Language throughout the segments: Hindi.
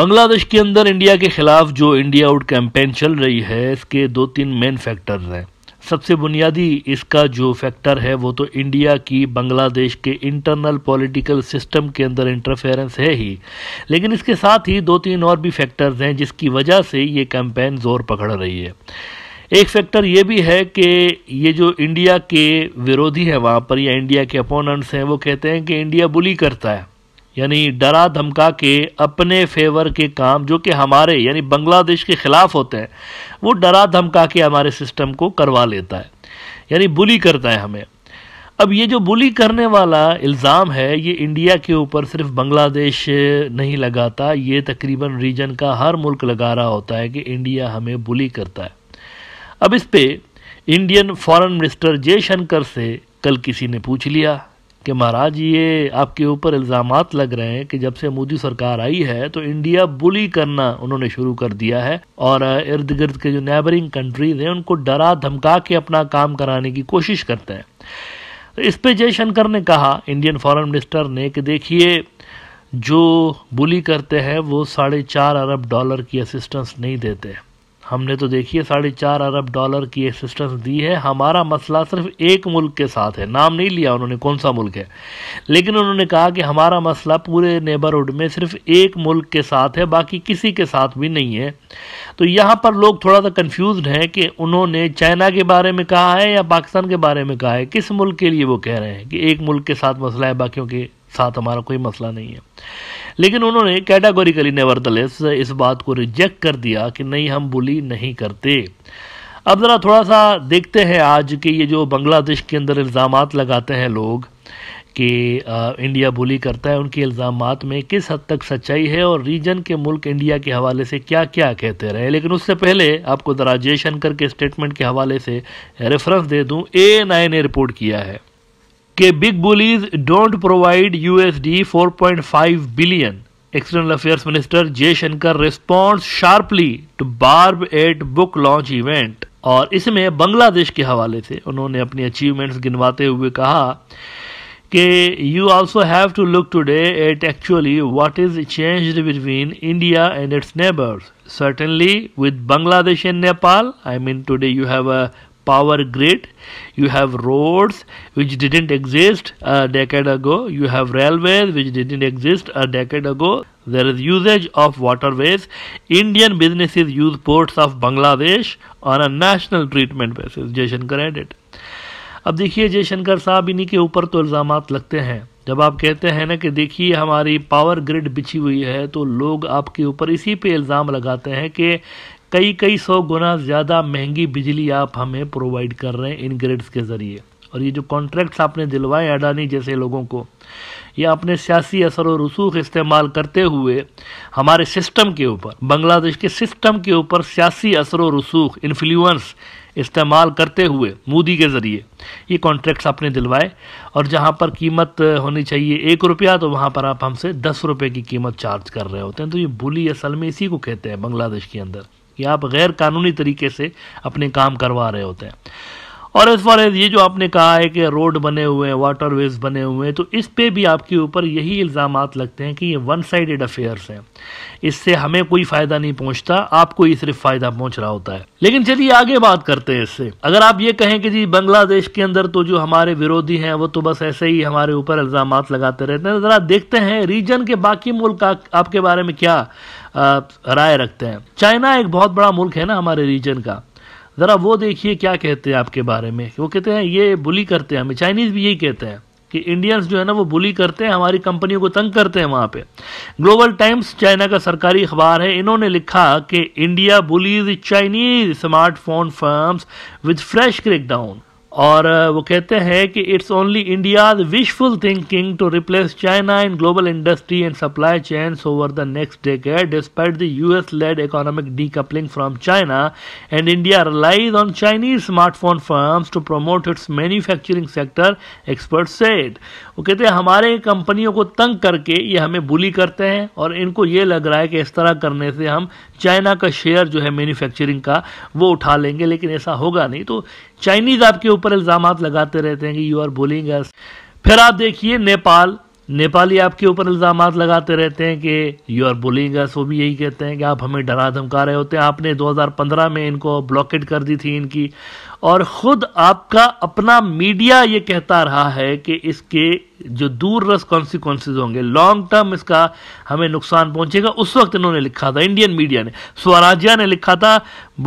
बांग्लादेश के अंदर इंडिया के खिलाफ जो इंडिया आउट कैंपेन चल रही है इसके दो तीन मेन फैक्टर्स हैं सबसे बुनियादी इसका जो फैक्टर है वो तो इंडिया की बांग्लादेश के इंटरनल पॉलिटिकल सिस्टम के अंदर इंटरफेरेंस है ही लेकिन इसके साथ ही दो तीन और भी फैक्टर्स हैं जिसकी वजह से ये कैंपेन जोर पकड़ रही है एक फैक्टर ये भी है कि ये जो इंडिया के विरोधी हैं वहाँ पर या इंडिया के अपोनेंट्स हैं वो कहते हैं कि इंडिया बुली करता है यानी डरा धमका के अपने फेवर के काम जो कि हमारे यानी बांग्लादेश के ख़िलाफ़ होते हैं वो डरा धमका के हमारे सिस्टम को करवा लेता है यानी बुली करता है हमें अब ये जो बुली करने वाला इल्ज़ाम है ये इंडिया के ऊपर सिर्फ बांग्लादेश नहीं लगाता ये तकरीबन रीजन का हर मुल्क लगा रहा होता है कि इंडिया हमें बुली करता है अब इस पर इंडियन फॉरेन मिनिस्टर जयशंकर से कल किसी ने पूछ लिया कि महाराज ये आपके ऊपर इल्ज़ाम लग रहे हैं कि जब से मोदी सरकार आई है तो इंडिया बुली करना उन्होंने शुरू कर दिया है और इर्द गिर्द के जो नेबरिंग कंट्रीज हैं उनको डरा धमका के अपना काम कराने की कोशिश करते हैं तो इस पे जयशंकर ने कहा इंडियन फॉरेन मिनिस्टर ने कि देखिए जो बुली करते हैं वो साढ़े चार अरब डॉलर की असिस्टेंस नहीं देते हैं हमने तो देखिए साढ़े चार अरब डॉलर की असिस्टेंस दी है हमारा मसला सिर्फ एक मुल्क के साथ है नाम नहीं लिया उन्होंने कौन सा मुल्क है लेकिन उन्होंने कहा कि हमारा मसला पूरे नेबरहुड में सिर्फ एक मुल्क के साथ है बाकी किसी के साथ भी नहीं है तो यहाँ पर लोग थोड़ा सा कन्फ्यूज हैं कि उन्होंने चाइना के बारे में कहा है या पाकिस्तान के बारे में कहा है किस मुल्क के लिए वो कह रहे हैं कि एक मुल्क के साथ मसला है बाकियों के साथ हमारा कोई मसला नहीं है लेकिन उन्होंने कैटागोरिकली नेवरदलेस इस बात को रिजेक्ट कर दिया कि नहीं हम बुली नहीं करते अब ज़रा थोड़ा सा देखते हैं आज के ये जो बांग्लादेश के अंदर इल्ज़ाम लगाते हैं लोग कि इंडिया बुली करता है उनके इल्ज़ाम में किस हद तक सच्चाई है और रीजन के मुल्क इंडिया के हवाले से क्या क्या कहते रहे लेकिन उससे पहले आपको ज़रा जयशंकर के स्टेटमेंट के हवाले से रेफरेंस दे दूँ ए नाइन ने रिपोर्ट किया है कि big bullies don't provide USD 4.5 billion external affairs minister Jaishankar responds sharply to barb at book launch event और इसमें बांग्लादेश के हवाले से उन्होंने अपनी अचीवमेंट्स गिनवाते हुए कहा कि you also have to look today at actually what is changed between India and its neighbours certainly with Bangladesh and Nepal. I mean, today you have a power grid you have roads which didn't exist a decade ago you have railways which didn't exist a decade ago there is usage of waterways indian businesses use ports of bangladesh on a national treatment basis Jaishankar added अब देखिए जयशंकर साहब इन्हीं के ऊपर तो इल्ज़ाम लगते हैं जब आप कहते हैं ना कि देखिए हमारी पावर ग्रिड बिछी हुई है तो लोग आपके ऊपर इसी पे इल्ज़ाम लगाते हैं कि कई कई सौ गुना ज़्यादा महंगी बिजली आप हमें प्रोवाइड कर रहे हैं इन ग्रिड्स के ज़रिए और ये जो कॉन्ट्रैक्ट्स आपने दिलवाए अडानी जैसे लोगों को ये अपने सियासी असर और रसूख इस्तेमाल करते हुए हमारे सिस्टम के ऊपर बांग्लादेश के सिस्टम के ऊपर सियासी असर और रसूख इन्फ्लुएंस इस्तेमाल करते हुए मोदी के ज़रिए ये कॉन्ट्रैक्ट्स आपने दिलवाए और जहाँ पर कीमत होनी चाहिए एक रुपया तो वहाँ पर आप हमसे दस रुपये की कीमत चार्ज कर रहे होते हैं तो ये बुली असल में इसी को कहते हैं बांग्लादेश के अंदर कि आप गैर कानूनी तरीके से अपने काम करवा रहे होते हैं और एज फार एज ये जो आपने कहा है कि रोड बने हुए हैं वाटर वेज बने हुए हैं तो इस पर भी आपके ऊपर यही इल्ज़ाम लगते हैं कि ये वन साइडेड अफेयर्स हैं इससे हमें कोई फ़ायदा नहीं पहुंचता आपको ही सिर्फ फ़ायदा पहुंच रहा होता है लेकिन चलिए आगे बात करते हैं इससे अगर आप ये कहें कि जी बांग्लादेश के अंदर तो जो हमारे विरोधी हैं वो तो बस ऐसे ही हमारे ऊपर इल्ज़ाम लगाते रहते हैं ज़रा देखते हैं रीजन के बाकी मुल्क आपके बारे में क्या राय रखते हैं चाइना एक बहुत बड़ा मुल्क है ना हमारे रीजन का ज़रा वो देखिए क्या कहते हैं आपके बारे में वो कहते हैं ये बुली करते हैं हमें चाइनीज़ भी यही कहते हैं कि इंडियंस जो है ना वो बुली करते हैं हमारी कंपनियों को तंग करते हैं वहाँ पे ग्लोबल टाइम्स चाइना का सरकारी अखबार है इन्होंने लिखा कि India bullies Chinese smartphone firms with fresh crackdown और वो कहते हैं कि it's only India wishful thinking to replace China in global industry and supply chain over the next decade despite the US led economic decoupling from China and India relies on Chinese smartphone firms to promote its manufacturing sector expert said वो कहते हैं हमारे कंपनियों को तंग करके ये हमें बुली करते हैं और इनको ये लग रहा है कि इस तरह करने से हम चाइना का शेयर जो है मैन्युफैक्चरिंग का वो उठा लेंगे लेकिन ऐसा होगा नहीं तो चाइनीज़ आपके ऊपर इल्ज़ाम लगाते रहते हैं कि यू आर बोलिंग अस फिर आप देखिए नेपाल नेपाली आपके ऊपर इल्ज़ाम लगाते रहते हैं कि यू आर बोलिंग अस वो भी यही कहते हैं कि आप हमें डरा धमका रहे होते हैं आपने 2015 में इनको ब्लॉकेट कर दी थी इनकी और खुद आपका अपना मीडिया ये कहता रहा है कि इसके जो दूर रस कॉन्सिक्वेंसेज होंगे लॉन्ग टर्म इसका हमें नुकसान पहुंचेगा उस वक्त इन्होंने लिखा था इंडियन मीडिया ने स्वराज्या ने लिखा था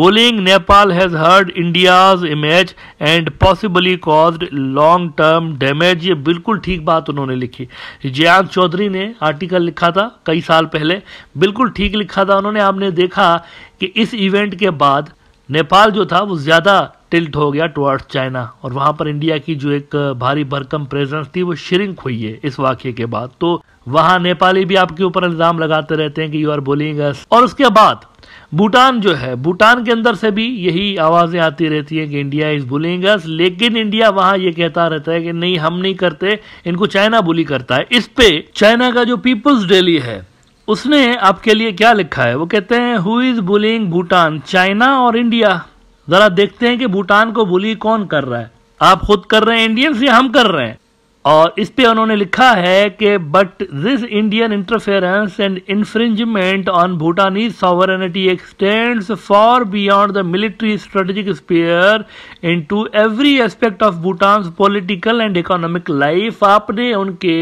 bullying Nepal has hurt India's image and possibly cause long term damage ये बिल्कुल ठीक बात उन्होंने लिखी जयांत चौधरी ने आर्टिकल लिखा था कई साल पहले बिल्कुल ठीक लिखा था उन्होंने आपने देखा कि इस इवेंट के बाद नेपाल जो था वो ज़्यादा टिल्ट हो गया टुवर्ड्स चाइना और वहां पर इंडिया की जो एक भारी भरकम प्रेजेंस थी वो श्रिंक हुई है इस वाक्य के बाद तो वहां नेपाली भी आपके ऊपर इल्ज़ाम लगाते रहते हैं कि यू आर बोलिंग अस और उसके बाद भूटान जो है भूटान के अंदर से भी यही आवाज़ें आती रहती हैं कि इंडिया इज़ बुलिंग अस लेकिन इंडिया वहां ये कहता रहता है कि नहीं हम नहीं करते इनको चाइना बुली करता है इस पे चाइना का जो पीपुल्स डेली है उसने आपके लिए क्या लिखा है वो कहते हैं who is bullying Bhutan China और इंडिया जरा देखते हैं कि भूटान को बुली कौन कर रहा है आप खुद कर रहे हैं इंडियंस या हम कर रहे हैं और इस पे उन्होंने लिखा है कि but this Indian interference and infringement on Bhutanese sovereignty extends far beyond the military strategic sphere into every aspect of Bhutan political and economic life आपने उनके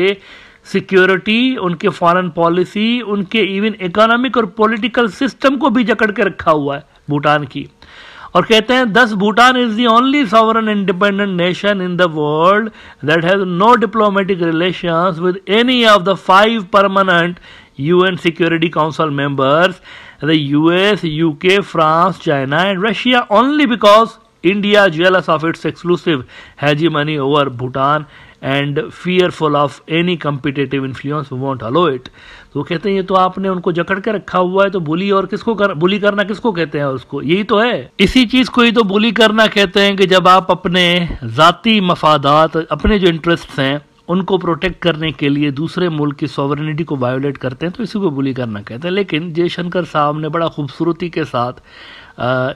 सिक्योरिटी उनके फॉरेन पॉलिसी उनके इवन इकोनॉमिक और पॉलिटिकल सिस्टम को भी जकड़ के रखा हुआ है भूटान की और कहते हैं this Bhutan is the only sovereign independent nation in the world that has no diplomatic relations with any of the five permanent UN Security Council members, the US, UK, France, China, and Russia only because India, jealous of its exclusive hegemony over Bhutan, and fearful of any competitive influence won't allow it तो वो कहते हैं ये तो आपने उनको जकड़ के रखा हुआ है तो बुली और किसको कर बुली करना किसको कहते हैं उसको यही तो है इसी चीज को ही तो बुली करना कहते हैं कि जब आप अपने जाति मफादात अपने जो इंटरेस्ट हैं उनको प्रोटेक्ट करने के लिए दूसरे मुल्क की सॉवरनिटी को वायोलेट करते हैं तो इसी को बुली करना कहते हैं लेकिन जयशंकर साहब ने बड़ा खूबसूरती के साथ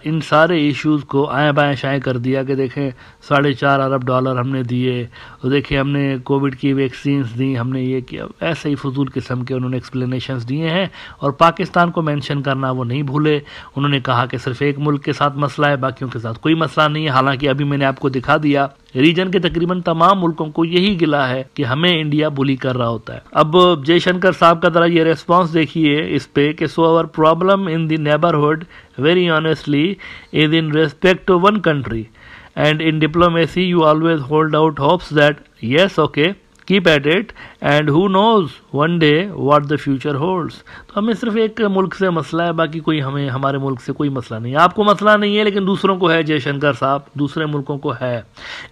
इन सारे इश्यूज़ को आए बाएँ शाएँ कर दिया कि देखें साढ़े चार अरब डॉलर हमने दिए और देखें हमने कोविड की वैक्सीन्स दी हमने ये किया ऐसे ही फजूल किस्म के उन्होंने एक्सप्लेनेशंस दिए हैं और पाकिस्तान को मेंशन करना वो नहीं भूले उन्होंने कहा कि सिर्फ एक मुल्क के साथ मसला है बाकियों के साथ कोई मसला नहीं है हालांकि अभी मैंने आपको दिखा दिया रीजन के तकरीबन तमाम मुल्कों को यही गिला है कि हमें इंडिया बुली कर रहा होता है अब जयशंकर साहब का जरा ये रेस्पॉन्स देखिए इस पे कि so our problem in the neighbourhood very honestly is in respect to one country and in diplomacy you always hold out hopes that yes okay keep at it and who knows one day what the future holds तो हमें सिर्फ एक मुल्क से मसला है बाकी कोई हमें हमारे मुल्क से कोई मसला नहीं है आपको मसला नहीं है लेकिन दूसरों को है जयशंकर साहब दूसरे मुल्कों को है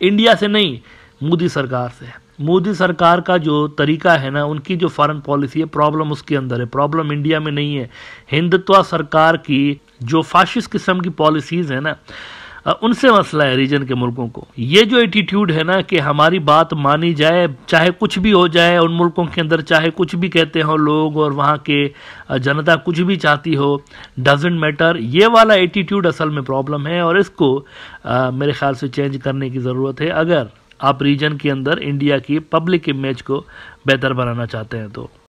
इंडिया से नहीं मोदी सरकार से मोदी सरकार का जो तरीका है ना उनकी जो फॉरेन पॉलिसी है प्रॉब्लम उसके अंदर है प्रॉब्लम इंडिया में नहीं है हिंदुत्वा सरकार की जो फाशिस्ट किस्म की पॉलिसीज़ है ना उनसे मसला है रीजन के मुल्कों को ये जो एटीट्यूड है ना कि हमारी बात मानी जाए चाहे कुछ भी हो जाए उन मुल्कों के अंदर चाहे कुछ भी कहते हों लोग और वहाँ के जनता कुछ भी चाहती हो डजेंट मैटर ये वाला एटीट्यूड असल में प्रॉब्लम है और इसको आ, मेरे ख्याल से चेंज करने की ज़रूरत है अगर आप रीजन के अंदर इंडिया की पब्लिक इमेज को बेहतर बनाना चाहते हैं तो